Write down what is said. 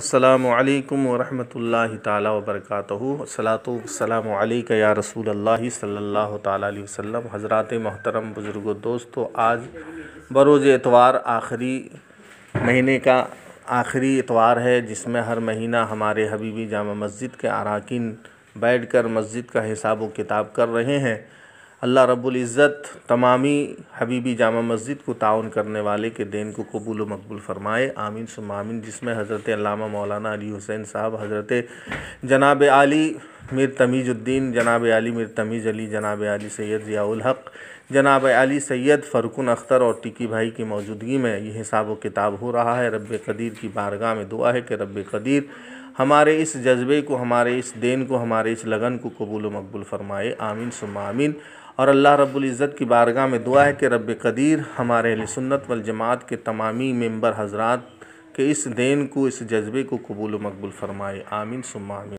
अल्लाम वरहमल ताली या रसूल अल्लाह सल्ला वसम हज़रत मोहतरम बुजुर्गो दोस्तों आज बरोज़ एतवार आखिरी महीने का आखिरी एतवार है जिसमें हर महीना हमारे हबीबी जामा मस्जिद के अरकान बैठ कर मस्जिद का हिसाब व किताब कर रहे हैं अल्लाह रब्बुल इज़्ज़त तमामी हबीबी जामा मस्जिद को ताउन करने वाले के देन को कबूल व मकबूल फ़रमाए आमीन आमीन जिसमें हज़रत अल्लामा मौलाना अली हुसैन साहब हज़रत जनाब आली मीर तमीज़ुद्दीन जनाब आली मीर तमीज़ अली जनाब आली सैयद ज़ियाउल हक़ जनाब अली सैयद फ़रकुन अख्तर और टिकी भाई की मौजूदगी में ये हिसाब व किताब हो रहा है रब कदीर की बारगाह में दुआ है कि रब कदीर हमारे इस जज्बे को हमारे इस देन को हमारे इस लगन को कबूल मकबूल फ़रमाए आमीन आमीन और अल्लाह रब्बुल इज़्ज़त की बारगाह में दुआ है कि रब कदीर हमारे सुन्नत वल जमात के तमामी मेंबर हजरात के इस देन को इस जज्बे को कबूल मकबूल फ़रमाए आमीन सुम्मा आमीन